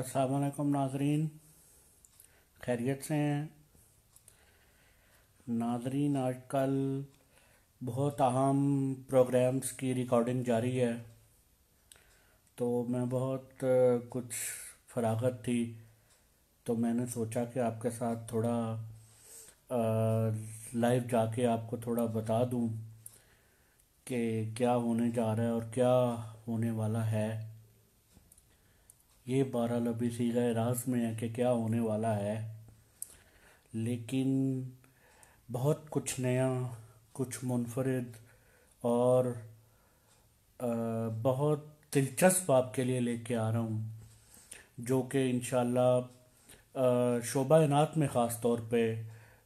আসসালামু আলাইকুম নাজরিন খায়রিয়াত ছেন নাজরিন আজকাল বহুত अहम প্রোগ্রামস কি রেকর্ডিং জারি হে তো মই বহুত কিছু ফরাগত থি তো মইনে সোচা কে আপকে সাথ থোড়া লাইভ যা কে আপকো থোড়া বতা দু কে কি হোনে যা রা হে আর কি হোনে ওয়ালা হে ये बारह लबी सीधा रास में है कि क्या होने वाला है लेकिन बहुत कुछ नया कुछ मुनफरद और आ, बहुत दिलचस्प आपके लिए लेके आ रहा हूँ जो कि इन शोबा इनात में ख़ास तौर पे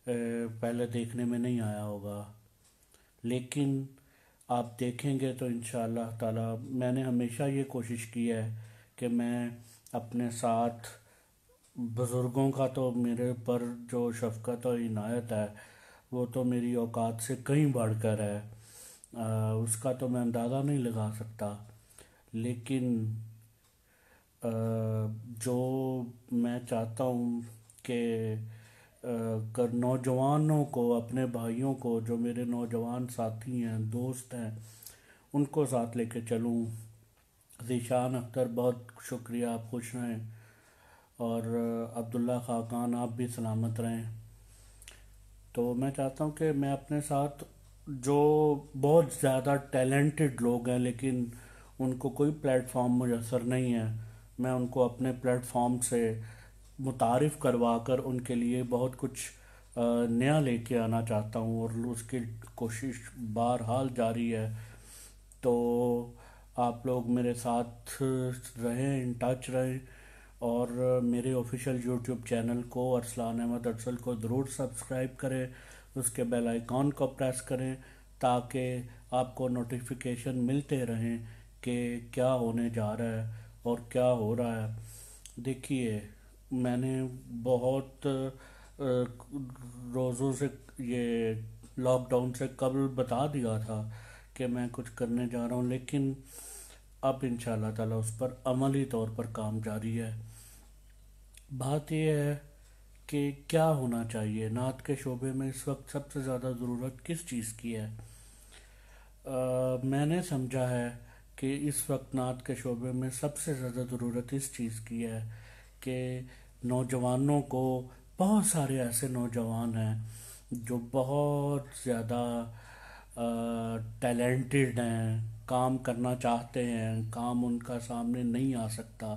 पहले देखने में नहीं आया होगा लेकिन आप देखेंगे तो इन ताला मैंने हमेशा ये कोशिश की है कि मैं अपने साथ बुज़ुर्गों का तो मेरे पर जो शफ़क़त और इनायत है वो तो मेरी औकात से कहीं बढ़ कर है आ, उसका तो मैं अंदाज़ा नहीं लगा सकता लेकिन आ, जो मैं चाहता हूँ कि कर नौजवानों को अपने भाइयों को जो मेरे नौजवान साथी हैं दोस्त हैं उनको साथ लेके चलूँ जीशान अख्तर बहुत शुक्रिया आप खुश रहें और अब्दुल्ला खाकान आप भी सलामत रहें तो मैं चाहता हूँ कि मैं अपने साथ जो बहुत ज़्यादा टैलेंटेड लोग हैं लेकिन उनको कोई प्लेटफॉर्म मुयसर नहीं है मैं उनको अपने प्लेटफॉर्म से मुतारफ़ करवा कर उनके लिए बहुत कुछ नया ले कर आना चाहता हूँ और उसकी कोशिश बहरहाल जारी है तो आप लोग मेरे साथ रहें इन टच रहें और मेरे ऑफिशियल यूट्यूब चैनल को अरसलान अहमद अरसल को ज़रूर सब्सक्राइब करें उसके बेल आइकॉन को प्रेस करें ताकि आपको नोटिफिकेशन मिलते रहें कि क्या होने जा रहा है और क्या हो रहा है देखिए मैंने बहुत रोज़ों से ये लॉकडाउन से कबल बता दिया था कि मैं कुछ करने जा रहा हूँ लेकिन अब इन ताला उस पर अमली तौर पर काम जारी है बात यह है कि क्या होना चाहिए नात के शोबे में इस वक्त सबसे ज़्यादा ज़रूरत किस चीज़ की है आ, मैंने समझा है कि इस वक्त नात के शोबे में सबसे ज़्यादा ज़रूरत इस चीज़ की है कि नौजवानों को बहुत सारे ऐसे नौजवान हैं जो बहुत ज़्यादा टैलेंटेड हैं काम करना चाहते हैं काम उनका सामने नहीं आ सकता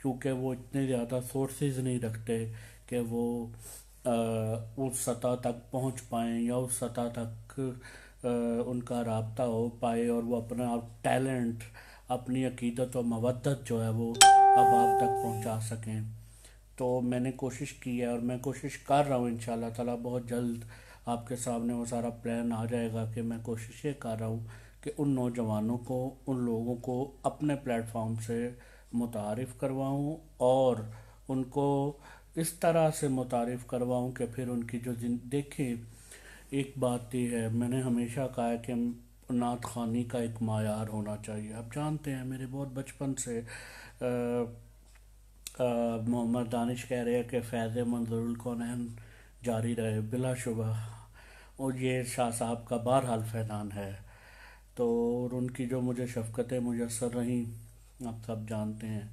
क्योंकि वो इतने ज़्यादा सोर्सेज नहीं रखते कि वो आ, उस सतह तक पहुंच पाएँ या उस सतह तक आ, उनका रबता हो पाए और वो अपना टैलेंट अपनी अकीदत और मवदत जो है वो अब आप तक पहुंचा सकें तो मैंने कोशिश की है और मैं कोशिश कर रहा हूँ इन ताला बहुत जल्द आपके सामने वो सारा प्लान आ जाएगा कि मैं कोशिश ये कर रहा हूँ कि उन नौजवानों को उन लोगों को अपने प्लेटफॉर्म से मुतारफ़ करवाऊँ और उनको इस तरह से मुतारफ़ करवाऊँ कि फिर उनकी जो जिन देखें एक बात यह है मैंने हमेशा कहा है कि नात खानी का एक मायार होना चाहिए आप जानते हैं मेरे बहुत बचपन से मोहम्मद दानिश कह रहे हैं कि फैज़ मंजरुल कौन जारी रहे बिलाशुबा और ये शाह साहब का बहरहाल फैदान है तो और उनकी जो मुझे शफकतें मुयसर रहीं आप सब जानते हैं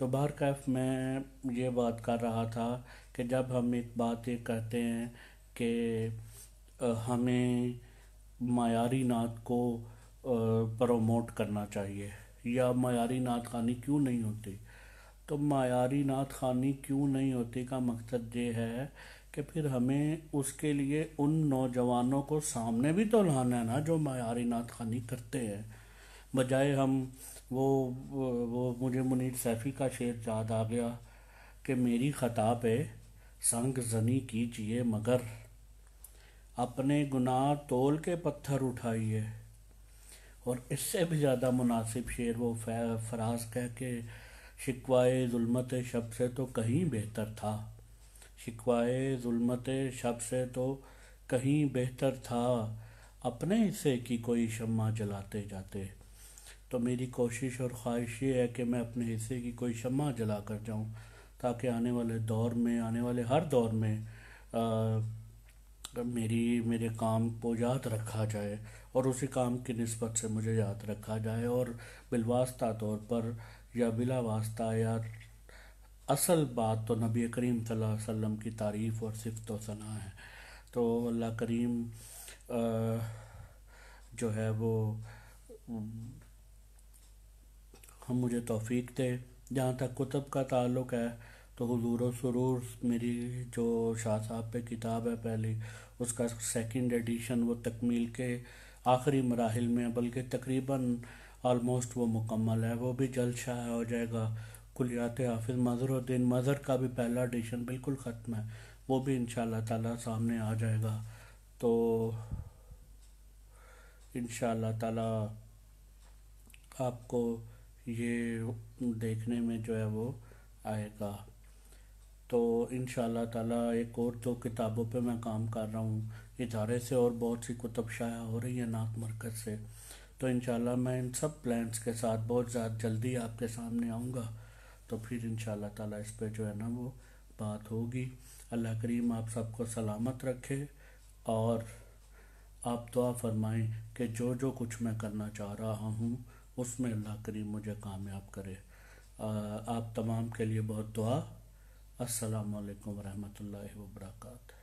तो बाहर कैफ मैं ये बात कर रहा था कि जब हम एक बात ये कहते हैं कि हमें मायारी नात को प्रमोट करना चाहिए या मायारी नात खानी क्यों नहीं होती तो मायारी नात खानी क्यों नहीं होती का मकसद ये है कि फिर हमें उसके लिए उन नौजवानों को सामने भी तो लाना है ना जो मायारी नात खानी करते हैं बजाय हम वो वो मुझे मुनीर सैफ़ी का शेर याद आ गया कि मेरी ख़ता पे संग जनी कीजिए मगर अपने गुनाह तोल के पत्थर उठाइए और इससे भी ज़्यादा मुनासिब शेर वो फराज कह के शिकवाए जुलमत शब से तो कहीं बेहतर था शिकवाए जुलमत शब से तो कहीं बेहतर था अपने हिस्से की कोई शम्मा जलाते जाते तो मेरी कोशिश और ख्वाहिश ये है कि मैं अपने हिस्से की कोई शम्मा जला कर जाऊँ ताकि आने वाले दौर में आने वाले हर दौर में आ, मेरी मेरे काम को याद रखा जाए और उसी काम की नस्बत से मुझे याद रखा जाए और बिलवास्ता तौर पर या बिला वास्ता या असल बात तो नबी करीम वसल्लम की तारीफ़ और सिफत सना है तो अल्लाह करीम जो है वो हम मुझे तोफ़ी दे जहाँ तक कुतुब का ताल्लुक़ है तो हजूर सुरूर मेरी जो शाह साहब पे किताब है पहली उसका सेकंड एडिशन वो तकमील के आखिरी मराहल में बल्कि तकरीबन आलमोस्ट वो मुकम्मल है वो भी जल्द शाया हो जाएगा कुलियात हाफिज़ उद्दीन मज़र का भी पहला एडिशन बिल्कुल ख़त्म है वो भी इन ताला सामने आ जाएगा तो इन ताला आपको ये देखने में जो है वो आएगा तो इन ताला एक और दो किताबों पे मैं काम कर रहा हूँ इधारे से और बहुत सी कुतब शाया हो रही है नाक मरकज़ से तो इन मैं इन सब प्लान्स के साथ बहुत ज़्यादा जल्दी आपके सामने आऊँगा तो फिर इन ताला इस पर जो है ना वो बात होगी अल्लाह करीम आप सबको सलामत रखे और आप दुआ फरमाएं कि जो जो कुछ मैं करना चाह रहा हूँ उसमें अल्लाह करीम मुझे कामयाब करे आप तमाम के लिए बहुत दुआ असलकम वरहमल वर्का